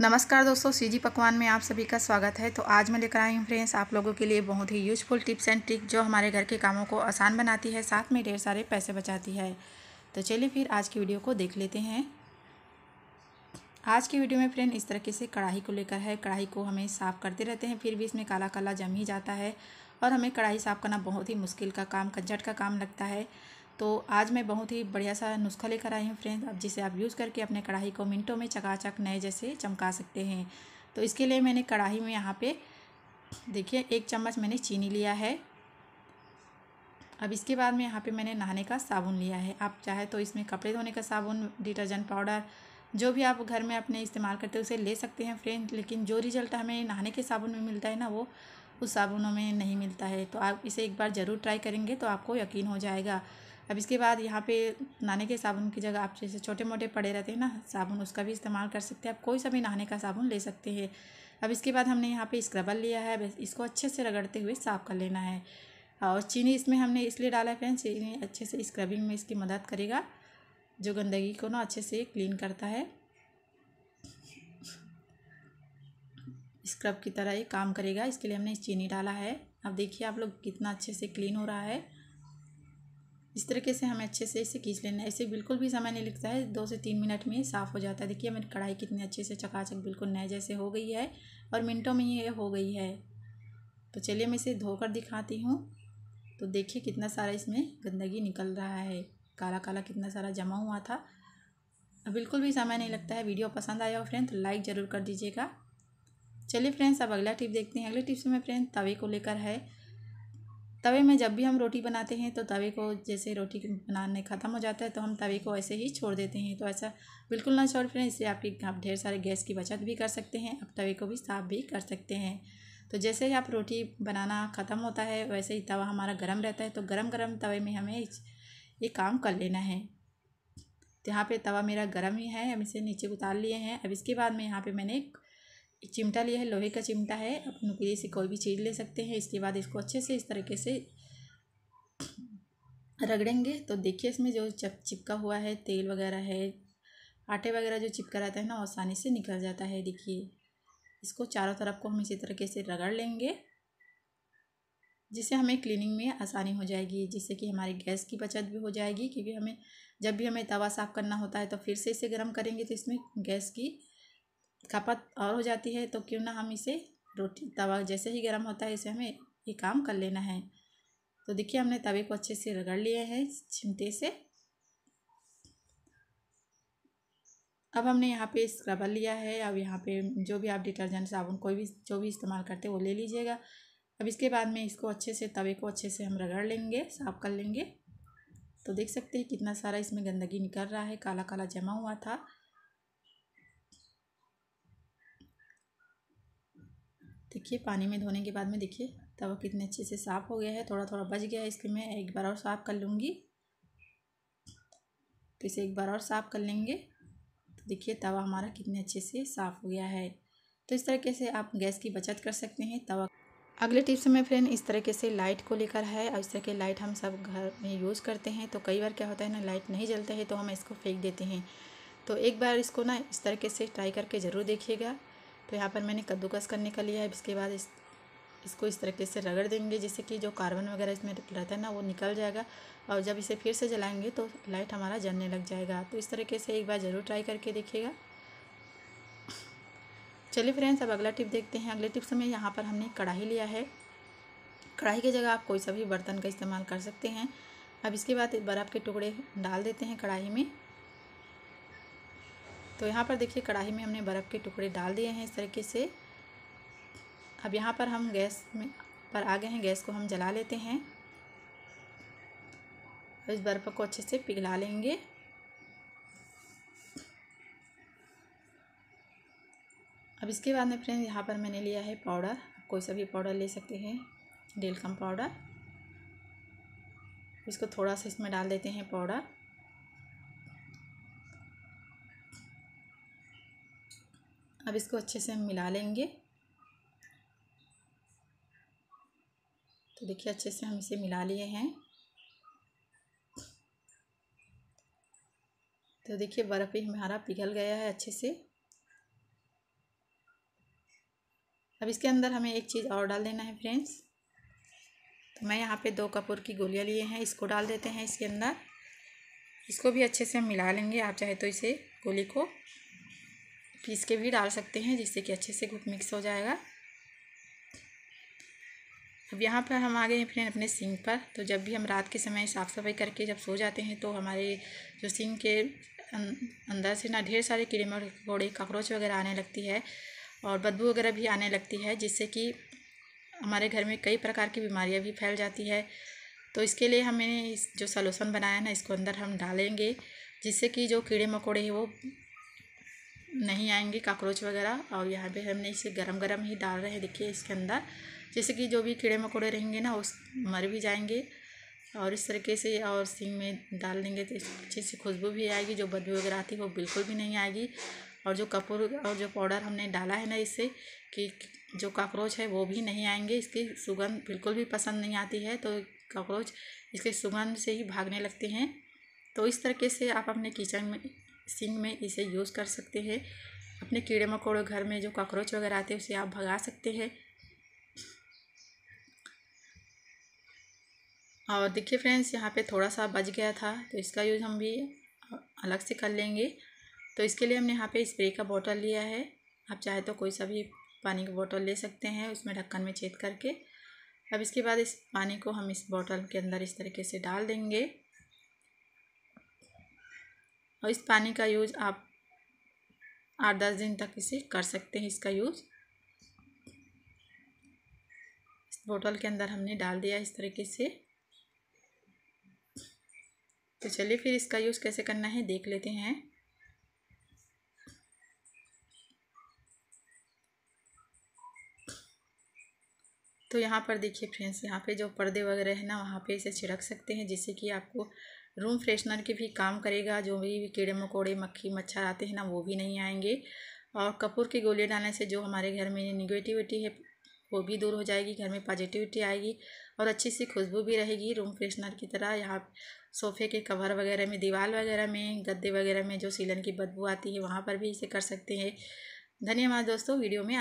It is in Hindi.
नमस्कार दोस्तों सीजी पकवान में आप सभी का स्वागत है तो आज मैं लेकर आई हूँ फ्रेंड्स आप लोगों के लिए बहुत ही यूजफुल टिप्स एंड ट्रिक जो हमारे घर के कामों को आसान बनाती है साथ में ढेर सारे पैसे बचाती है तो चलिए फिर आज की वीडियो को देख लेते हैं आज की वीडियो में फ्रेंड इस तरीके से कढ़ाई को लेकर है कढ़ाई को हमें साफ़ करते रहते हैं फिर भी इसमें काला काला जम ही जाता है और हमें कढ़ाई साफ़ करना बहुत ही मुश्किल का काम कंजट का काम लगता है तो आज मैं बहुत ही बढ़िया सा नुस्खा लेकर आई हूँ फ्रेंड्स अब जिसे आप यूज़ करके अपने कढ़ाई को मिनटों में चकाचक नए जैसे चमका सकते हैं तो इसके लिए मैंने कढ़ाई में यहाँ पे देखिए एक चम्मच मैंने चीनी लिया है अब इसके बाद में यहाँ पे मैंने नहाने का साबुन लिया है आप चाहे तो इसमें कपड़े धोने का साबुन डिटर्जेंट पाउडर जो भी आप घर में अपने इस्तेमाल करते हो उसे ले सकते हैं फ्रेंड लेकिन जो रिजल्ट हमें नहाने के साबुन में मिलता है ना वो उस साबुनों में नहीं मिलता है तो आप इसे एक बार ज़रूर ट्राई करेंगे तो आपको यकीन हो जाएगा अब इसके बाद यहाँ पे नहाने के साबुन की जगह आप जैसे छोटे मोटे पड़े रहते हैं ना साबुन उसका भी इस्तेमाल कर सकते हैं आप कोई सा भी नहाने का साबुन ले सकते हैं अब इसके बाद हमने यहाँ पे स्क्रबर लिया है इसको अच्छे से रगड़ते हुए साफ़ कर लेना है और चीनी इसमें हमने इसलिए डाला है फ्रेंड्स चीनी अच्छे से स्क्रबिंग में इसकी मदद करेगा जो गंदगी को ना अच्छे से क्लीन करता है स्क्रब की तरह ये काम करेगा इसके लिए हमने चीनी डाला है अब देखिए आप लोग कितना अच्छे से क्लीन हो रहा है इस तरीके से हमें अच्छे से इसे खींच लेना है इसे बिल्कुल भी समय नहीं लगता है दो से तीन मिनट में साफ़ हो जाता है देखिए मेरी कढ़ाई कितनी अच्छे से चकाचक बिल्कुल नए जैसे हो गई है और मिनटों में ये हो गई है तो चलिए मैं इसे धोकर दिखाती हूँ तो देखिए कितना सारा इसमें गंदगी निकल रहा है काला काला कितना सारा जमा हुआ था बिल्कुल भी समय नहीं लगता है वीडियो पसंद आया हो फ्रेंड तो लाइक ज़रूर कर दीजिएगा चलिए फ्रेंड्स अब अगला टिप देखते हैं अगले टिप्स में फ्रेंड तवे को लेकर है तवे में जब भी हम रोटी बनाते हैं तो तवे को जैसे रोटी बनाने ख़त्म हो जाता है तो हम तवे को ऐसे ही छोड़ देते हैं तो ऐसा बिल्कुल ना छोड़ फिर इससे आपकी आप ढेर सारे गैस की बचत भी कर सकते हैं आप तवे को भी साफ़ भी कर सकते हैं तो जैसे ही आप रोटी बनाना ख़त्म होता है वैसे ही तवा हमारा गर्म रहता है तो गर्म गर्म तवे में हमें ये काम कर लेना है तो यहाँ पे तवा मेरा गर्म ही है हम इसे नीचे उतार लिए हैं अब इसके बाद में यहाँ पे मैंने एक चिमटा लिया है लोहे का चिमटा है आप नुकीले से कोई भी चीज़ ले सकते हैं इसके बाद इसको अच्छे से इस तरीके से रगड़ेंगे तो देखिए इसमें जो चप चिपका हुआ है तेल वगैरह है आटे वगैरह जो चिपका रहता है ना आसानी से निकल जाता है देखिए इसको चारों तरफ को हम इसी तरीके से रगड़ लेंगे जिससे हमें क्लीनिंग में आसानी हो जाएगी जिससे कि हमारी गैस की बचत भी हो जाएगी क्योंकि हमें जब भी हमें तवा साफ़ करना होता है तो फिर से इसे गर्म करेंगे तो इसमें गैस की खपत और हो जाती है तो क्यों ना हम इसे रोटी तवा जैसे ही गर्म होता है इसे हमें ये काम कर लेना है तो देखिए हमने तवे को अच्छे से रगड़ लिए हैं चिमटे से अब हमने यहाँ पे स्क्रबर लिया है अब यहाँ पे जो भी आप डिटर्जेंट साबुन कोई भी जो भी इस्तेमाल करते हैं वो ले लीजिएगा अब इसके बाद में इसको अच्छे से तवे को अच्छे से हम रगड़ लेंगे साफ़ कर लेंगे तो देख सकते हैं कितना सारा इसमें गंदगी निकल रहा है काला काला जमा हुआ था देखिए पानी में धोने के बाद में देखिए तवा कितने अच्छे से साफ़ हो गया है थोड़ा थोड़ा बच गया है इसके मैं एक बार और साफ़ कर लूँगी तो इसे एक बार और साफ़ कर लेंगे तो देखिए तवा हमारा कितने अच्छे से साफ़ हो गया है तो इस तरीके से आप गैस की बचत कर सकते हैं तवा अगले टिप्स में फ्रेंड इस तरीके से लाइट को लेकर है और इस तरह के लाइट हम सब घर में यूज़ करते हैं तो कई बार क्या होता है ना लाइट नहीं जलता है तो हम इसको फेंक देते हैं तो एक बार इसको ना इस तरीके से ट्राई करके ज़रूर देखिएगा तो यहाँ पर मैंने कद्दूकस करने का लिया है इसके बाद इस इसको इस तरीके से रगड़ देंगे जिससे कि जो कार्बन वगैरह इसमें रहता है ना वो निकल जाएगा और जब इसे फिर से जलाएंगे तो लाइट हमारा जलने लग जाएगा तो इस तरीके से एक बार ज़रूर ट्राई करके देखिएगा चलिए फ्रेंड्स अब अगला टिप देखते हैं अगले टिप्स में यहाँ पर हमने कढ़ाई लिया है कढ़ाई की जगह आप कोई सा भी बर्तन का इस्तेमाल कर सकते हैं अब इसके बाद बर्फ़ के टुकड़े डाल देते हैं कढ़ाई में तो यहाँ पर देखिए कढ़ाई में हमने बर्फ़ के टुकड़े डाल दिए हैं इस तरीके से अब यहाँ पर हम गैस में पर आ गए हैं गैस को हम जला लेते हैं इस बर्फ़ को अच्छे से पिघला लेंगे अब इसके बाद में फ्रेंड्स यहाँ पर मैंने लिया है पाउडर कोई सा भी पाउडर ले सकते हैं डेलकम पाउडर इसको थोड़ा सा इसमें डाल देते हैं पाउडर अब इसको अच्छे से हम मिला लेंगे तो देखिए अच्छे से हम इसे मिला लिए हैं तो देखिए बर्फ़ भी हमारा पिघल गया है अच्छे से अब इसके अंदर हमें एक चीज़ और डाल देना है फ्रेंड्स तो मैं यहाँ पे दो कपूर की गोलियाँ लिए हैं इसको डाल देते हैं इसके अंदर इसको भी अच्छे से हम मिला लेंगे आप चाहे तो इसे गोली को पीस के भी डाल सकते हैं जिससे कि अच्छे से गुट मिक्स हो जाएगा अब यहाँ पर हम आ गए हैं फ्रेंड अपने सिंक पर तो जब भी हम रात के समय साफ़ सफाई करके जब सो जाते हैं तो हमारे जो सिंक के अं, अंदर से ना ढेर सारे कीड़े मकोड़े कॉकरोच वगैरह आने लगती है और बदबू वगैरह भी आने लगती है जिससे कि हमारे घर में कई प्रकार की बीमारियाँ भी फैल जाती है तो इसके लिए हमने जो सलूसन बनाया ना इसको अंदर हम डालेंगे जिससे कि जो कीड़े मकोड़े हैं वो नहीं आएंगे काकरोच वगैरह और यहाँ पे हमने इसे गरम गरम ही डाल रहे हैं देखिए इसके अंदर जैसे कि जो भी कीड़े मकोड़े रहेंगे ना उस मर भी जाएंगे और इस तरीके से और सिंग में डाल देंगे तो अच्छे से खुशबू भी आएगी जो बदबू वगैरह आती है वो बिल्कुल भी नहीं आएगी और जो कपूर और जो पाउडर हमने डाला है ना इससे कि जो काकरोच है वो भी नहीं आएंगे इसकी सुगंध बिल्कुल भी पसंद नहीं आती है तो काकरोच इसके सुगंध से ही भागने लगते हैं तो इस तरीके से आप अपने किचन में सिंग में इसे यूज़ कर सकते हैं अपने कीड़े मकोड़े घर में जो कॉकरोच वगैरह आते हैं उसे आप भगा सकते हैं और देखिए फ्रेंड्स यहाँ पे थोड़ा सा बच गया था तो इसका यूज़ हम भी अलग से कर लेंगे तो इसके लिए हमने यहाँ पे स्प्रे का बोतल लिया है आप चाहे तो कोई सा भी पानी का बोतल ले सकते हैं उसमें ढक्कन में छेद करके अब इसके बाद इस पानी को हम इस बोतल के अंदर इस तरीके से डाल देंगे और इस पानी का यूज़ आप आठ दस दिन तक इसे कर सकते हैं इसका यूज़ इस बोतल के अंदर हमने डाल दिया इस तरीके से तो चलिए फिर इसका यूज़ कैसे करना है देख लेते हैं तो यहाँ पर देखिए फ्रेंड्स यहाँ पे जो पर्दे वगैरह है ना वहाँ पे इसे छिड़क सकते हैं जिससे कि आपको रूम फ्रेशनर के भी काम करेगा जो भी कीड़े मकोड़े मक्खी मच्छर आते हैं ना वो भी नहीं आएंगे और कपूर की गोलियाँ डालने से जो हमारे घर में निगेटिविटी है वो भी दूर हो जाएगी घर में पॉजिटिविटी आएगी और अच्छी सी खुशबू भी रहेगी रूम फ्रेशनर की तरह यहाँ सोफ़े के कवर वगैरह में दीवार वगैरह में गद्दे वगैरह में जो सीलन की बदबू आती है वहाँ पर भी इसे कर सकते हैं धन्यवाद दोस्तों वीडियो में